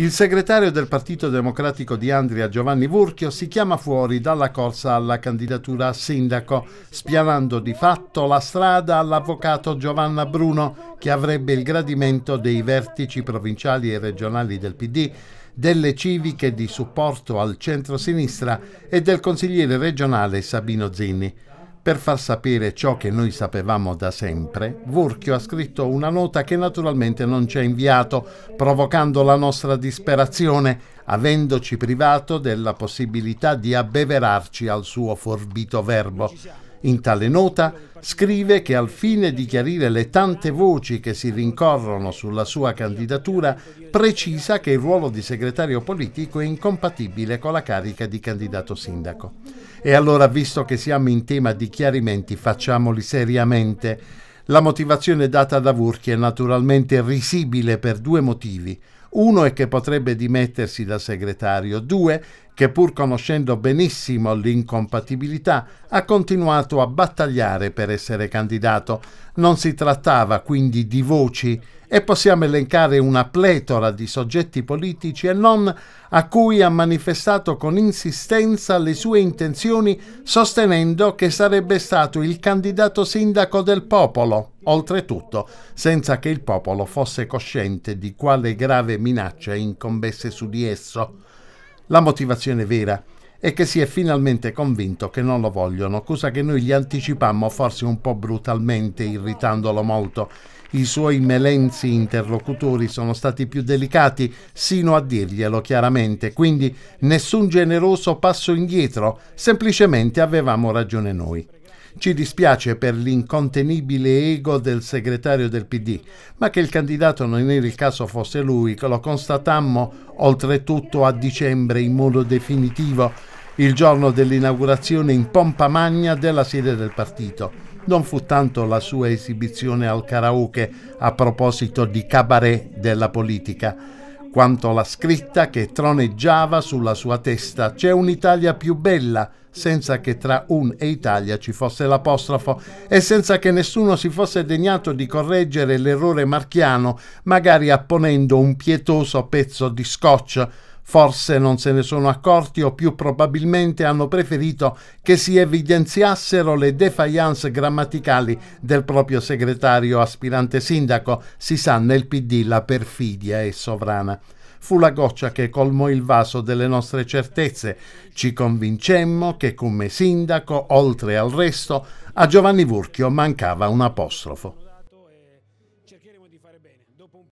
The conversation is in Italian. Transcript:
Il segretario del Partito Democratico di Andria, Giovanni Vurchio, si chiama fuori dalla corsa alla candidatura a sindaco, spianando di fatto la strada all'avvocato Giovanna Bruno, che avrebbe il gradimento dei vertici provinciali e regionali del PD delle civiche di supporto al centro-sinistra e del consigliere regionale Sabino Zinni. Per far sapere ciò che noi sapevamo da sempre, Vurchio ha scritto una nota che naturalmente non ci ha inviato, provocando la nostra disperazione, avendoci privato della possibilità di abbeverarci al suo forbito verbo. In tale nota scrive che al fine di chiarire le tante voci che si rincorrono sulla sua candidatura, precisa che il ruolo di segretario politico è incompatibile con la carica di candidato sindaco. E allora, visto che siamo in tema di chiarimenti, facciamoli seriamente la motivazione data da Vurchi è naturalmente risibile per due motivi. Uno è che potrebbe dimettersi da segretario, due che pur conoscendo benissimo l'incompatibilità ha continuato a battagliare per essere candidato. Non si trattava quindi di voci, e possiamo elencare una pletora di soggetti politici e non a cui ha manifestato con insistenza le sue intenzioni sostenendo che sarebbe stato il candidato sindaco del popolo, oltretutto senza che il popolo fosse cosciente di quale grave minaccia incombesse su di esso. La motivazione vera e che si è finalmente convinto che non lo vogliono, cosa che noi gli anticipammo forse un po' brutalmente, irritandolo molto. I suoi melenzi interlocutori sono stati più delicati, sino a dirglielo chiaramente, quindi nessun generoso passo indietro, semplicemente avevamo ragione noi. Ci dispiace per l'incontenibile ego del segretario del PD, ma che il candidato non era il caso fosse lui, lo constatammo oltretutto a dicembre in modo definitivo il giorno dell'inaugurazione in pompa magna della sede del partito. Non fu tanto la sua esibizione al karaoke a proposito di cabaret della politica, quanto la scritta che troneggiava sulla sua testa C'è un'Italia più bella, senza che tra un e Italia ci fosse l'apostrofo e senza che nessuno si fosse degnato di correggere l'errore marchiano, magari apponendo un pietoso pezzo di scotch Forse non se ne sono accorti o più probabilmente hanno preferito che si evidenziassero le defiance grammaticali del proprio segretario aspirante sindaco. Si sa, nel PD la perfidia è sovrana fu la goccia che colmò il vaso delle nostre certezze. Ci convincemmo che come sindaco, oltre al resto, a Giovanni Vurchio mancava un apostrofo.